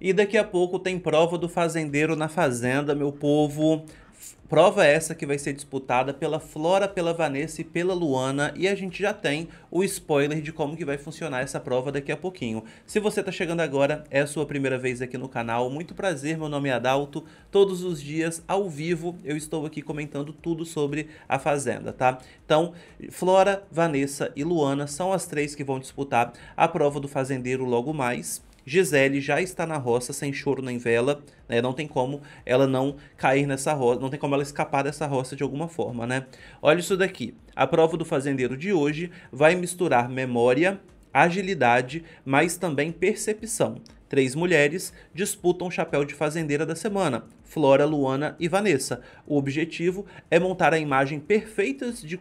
E daqui a pouco tem prova do fazendeiro na fazenda, meu povo. Prova essa que vai ser disputada pela Flora, pela Vanessa e pela Luana e a gente já tem o spoiler de como que vai funcionar essa prova daqui a pouquinho. Se você está chegando agora, é a sua primeira vez aqui no canal, muito prazer, meu nome é Adalto. Todos os dias, ao vivo, eu estou aqui comentando tudo sobre a Fazenda, tá? Então, Flora, Vanessa e Luana são as três que vão disputar a prova do fazendeiro logo mais. Gisele já está na roça sem choro nem vela, né? Não tem como ela não cair nessa roça, não tem como ela escapar dessa roça de alguma forma, né? Olha isso daqui. A prova do fazendeiro de hoje vai misturar memória, agilidade, mas também percepção. Três mulheres disputam o chapéu de fazendeira da semana: Flora, Luana e Vanessa. O objetivo é montar a imagem perfeita de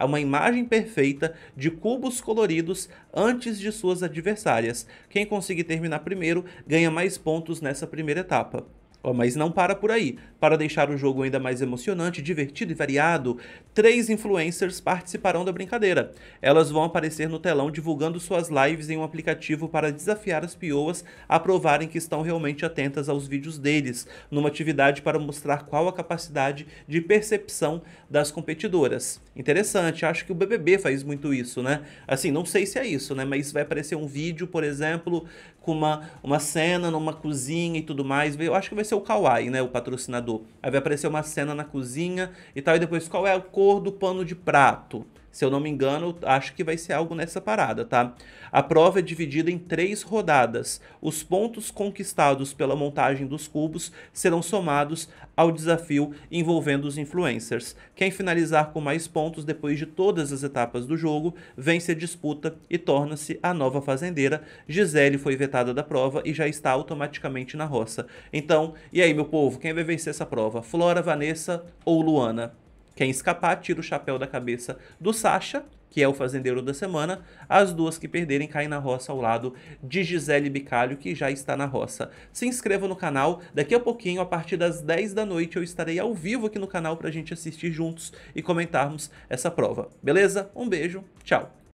uma imagem perfeita de cubos coloridos antes de suas adversárias. Quem conseguir terminar primeiro ganha mais pontos nessa primeira etapa. Oh, mas não para por aí. Para deixar o jogo ainda mais emocionante, divertido e variado, três influencers participarão da brincadeira. Elas vão aparecer no telão divulgando suas lives em um aplicativo para desafiar as pioas a provarem que estão realmente atentas aos vídeos deles, numa atividade para mostrar qual a capacidade de percepção das competidoras. Interessante, acho que o BBB faz muito isso, né? Assim, não sei se é isso, né? Mas vai aparecer um vídeo, por exemplo, com uma, uma cena numa cozinha e tudo mais. Eu acho que vai ser ser o Kawaii, né? O patrocinador. Aí vai aparecer uma cena na cozinha e tal. E depois, qual é a cor do pano de prato? Se eu não me engano, acho que vai ser algo nessa parada, tá? A prova é dividida em três rodadas. Os pontos conquistados pela montagem dos cubos serão somados ao desafio envolvendo os influencers. Quem finalizar com mais pontos depois de todas as etapas do jogo vence a disputa e torna-se a nova fazendeira. Gisele foi vetada da prova e já está automaticamente na roça. Então, e aí, meu povo, quem vai vencer essa prova? Flora, Vanessa ou Luana? quem é escapar tira o chapéu da cabeça do Sasha, que é o fazendeiro da semana. As duas que perderem caem na roça ao lado de Gisele Bicalho, que já está na roça. Se inscreva no canal. Daqui a pouquinho, a partir das 10 da noite, eu estarei ao vivo aqui no canal para a gente assistir juntos e comentarmos essa prova. Beleza? Um beijo, tchau!